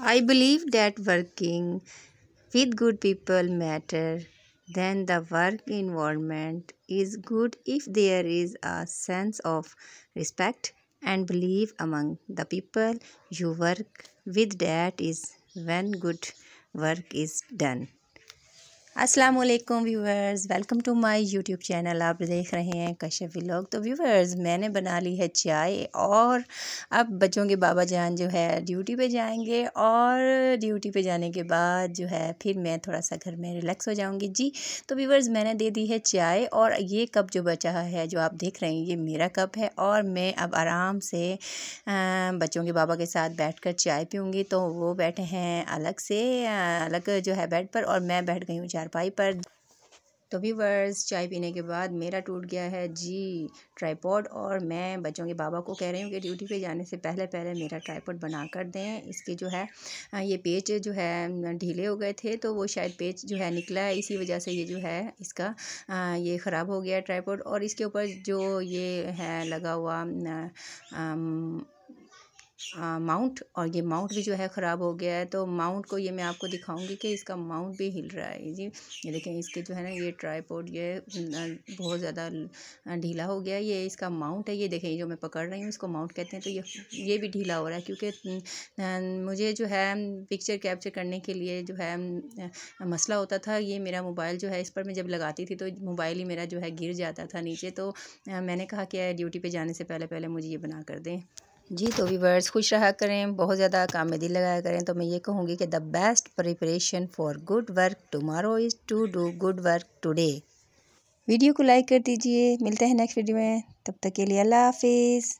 I believe that working with good people matter then the work environment is good if there is a sense of respect and belief among the people you work with that is when good work is done अस्सलाम वालेकुम viewers welcome to my YouTube channel आप देख रहे हैं कश्यप लोग तो viewers मैंने बना ली है चाय और अब बच्चों के बाबा जान जो है ड्यूटी पे जाएंगे और ड्यूटी पे जाने के बाद जो है फिर मैं थोड़ा सा घर में रिलैक्स हो जाऊंगी जी तो व्यूवर्स मैंने दे दी है चाय और ये कप जो बचा है जो आप देख रहे हैं ये मेरा कप है और मैं अब आराम से बच्चों के बाबा के साथ बैठ कर चाय पीऊँगी तो वो बैठे हैं अलग से अलग जो है बेड पर और मैं बैठ गई हूँ चारपाई पर तो वर्स चाय पीने के बाद मेरा टूट गया है जी ट्राईपोड और मैं बच्चों के बाबा को कह रही हूँ कि ड्यूटी पे जाने से पहले पहले मेरा ट्राईपोड बना कर दें इसके जो है ये पेच जो है ढीले हो गए थे तो वो शायद पेच जो है निकला है इसी वजह से ये जो है इसका ये ख़राब हो गया ट्राईपोड और इसके ऊपर जो ये है लगा हुआ माउंट और ये माउंट भी जो है ख़राब हो गया है तो माउंट को ये मैं आपको दिखाऊंगी कि इसका माउंट भी हिल रहा है जी ये देखें इसके जो है ना ये ट्राईपोड ये बहुत ज़्यादा ढीला हो गया ये इसका माउंट है ये देखें जो मैं पकड़ रही हूँ इसको माउंट कहते हैं तो ये ये भी ढीला हो रहा है क्योंकि मुझे जो है पिक्चर कैप्चर करने के लिए जो है मसला होता था ये मेरा मोबाइल जो है इस पर मैं जब लगाती थी तो मोबाइल ही मेरा जो है गिर जाता था नीचे तो मैंने कहा कि ड्यूटी पर जाने से पहले पहले मुझे ये बना कर दें जी तो वीवर्स खुश रहा करें बहुत ज़्यादा काम में दिल लगाया करें तो मैं ये कहूँगी कि the best preparation for good work tomorrow is to do good work today video को लाइक कर दीजिए मिलते हैं नेक्स्ट वीडियो में तब तक के लिए अल्लाह हाफिज़